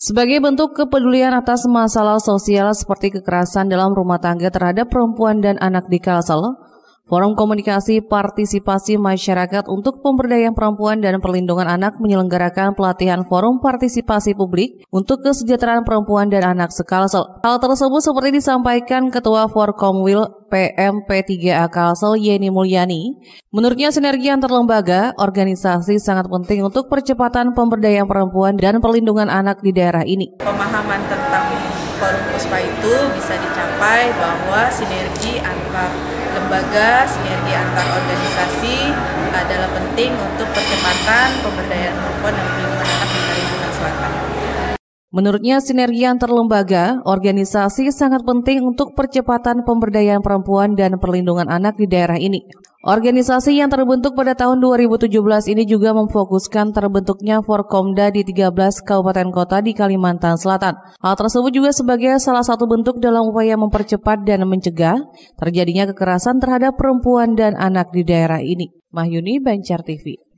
Sebagai bentuk kepedulian atas masalah sosial seperti kekerasan dalam rumah tangga terhadap perempuan dan anak di Kalsel, Forum Komunikasi Partisipasi Masyarakat untuk Pemberdayaan Perempuan dan Perlindungan Anak menyelenggarakan pelatihan Forum Partisipasi Publik untuk Kesejahteraan Perempuan dan Anak Sekalsel. Hal tersebut seperti disampaikan Ketua Forkomwil PMP3A Kalsel Yeni Mulyani. Menurutnya sinergi antar lembaga, organisasi sangat penting untuk percepatan pemberdayaan perempuan dan perlindungan anak di daerah ini. Pemahaman tentang forum POSPA itu bisa dicapai bahwa sinergi antar lembaga, sinergi antar organisasi adalah penting untuk percepatan pemberdayaan perempuan dan perlindungan Menurutnya, sinergi antar lembaga, organisasi sangat penting untuk percepatan pemberdayaan perempuan dan perlindungan anak di daerah ini. Organisasi yang terbentuk pada tahun 2017 ini juga memfokuskan terbentuknya Forkomda di 13 kabupaten kota di Kalimantan Selatan. Hal tersebut juga sebagai salah satu bentuk dalam upaya mempercepat dan mencegah terjadinya kekerasan terhadap perempuan dan anak di daerah ini. Mahyuni Bancar TV